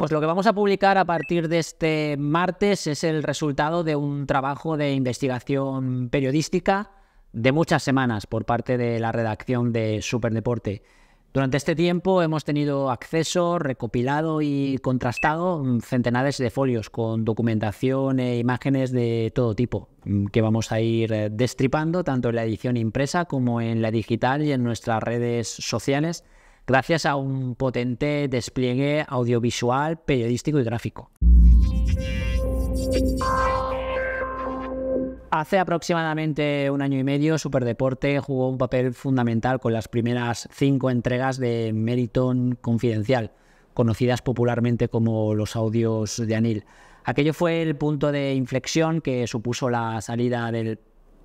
Pues lo que vamos a publicar a partir de este martes es el resultado de un trabajo de investigación periodística de muchas semanas por parte de la redacción de Superdeporte. Durante este tiempo hemos tenido acceso, recopilado y contrastado centenares de folios con documentación e imágenes de todo tipo mm, que vamos a ir eh, destripando tanto en la edición impresa como en la digital y en nuestras redes sociales gracias a un potente despliegue audiovisual, periodístico y gráfico. Hace aproximadamente un año y medio, Superdeporte jugó un papel fundamental con las primeras cinco entregas de Meriton Confidencial, conocidas popularmente como los audios de Anil. Aquello fue el punto de inflexión que supuso la salida del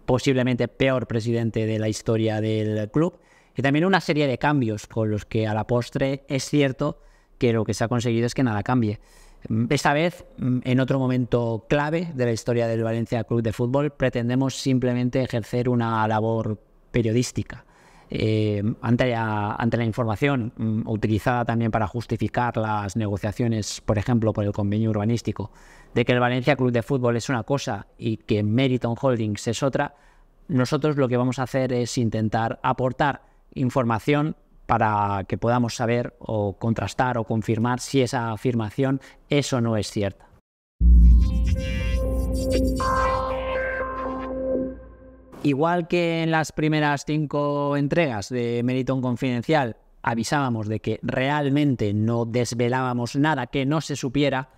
posiblemente peor presidente de la historia del club y también una serie de cambios con los que a la postre es cierto que lo que se ha conseguido es que nada cambie. Mm, esta vez, mm, en otro momento clave de la historia del Valencia Club de Fútbol, pretendemos simplemente ejercer una labor periodística. Eh, ante, la, información mm, utilizada también para justificar las negociaciones, por ejemplo, por el convenio urbanístico, de que el Valencia Club de Fútbol es una cosa y que Meriton Holdings es otra, nosotros lo que vamos a hacer es intentar aportar información para que podamos saber o contrastar o confirmar si esa afirmación es o no es cierta. Igual que en las primeras cinco entregas de Meriton Confidencial avisábamos de que realmente no desvelábamos nada que no se supiera,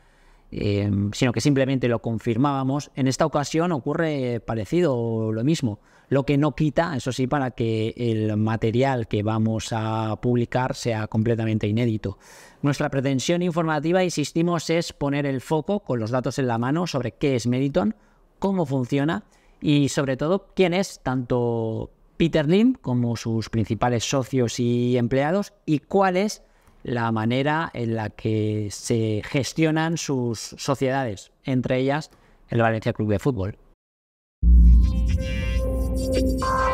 em, sino que simplemente lo confirmábamos, en esta ocasión ocurre parecido o lo mismo. Lo que no quita, eso sí, para que el material que vamos a publicar sea completamente inédito. Nuestra pretensión informativa, insistimos, es poner el foco con los datos en la mano sobre qué es Meriton, cómo funciona y sobre todo quién es tanto Peter Lim como sus principales socios y empleados y cuál es la manera en la que se gestionan sus sociedades, entre ellas el Valencia Club de Fútbol. Bye.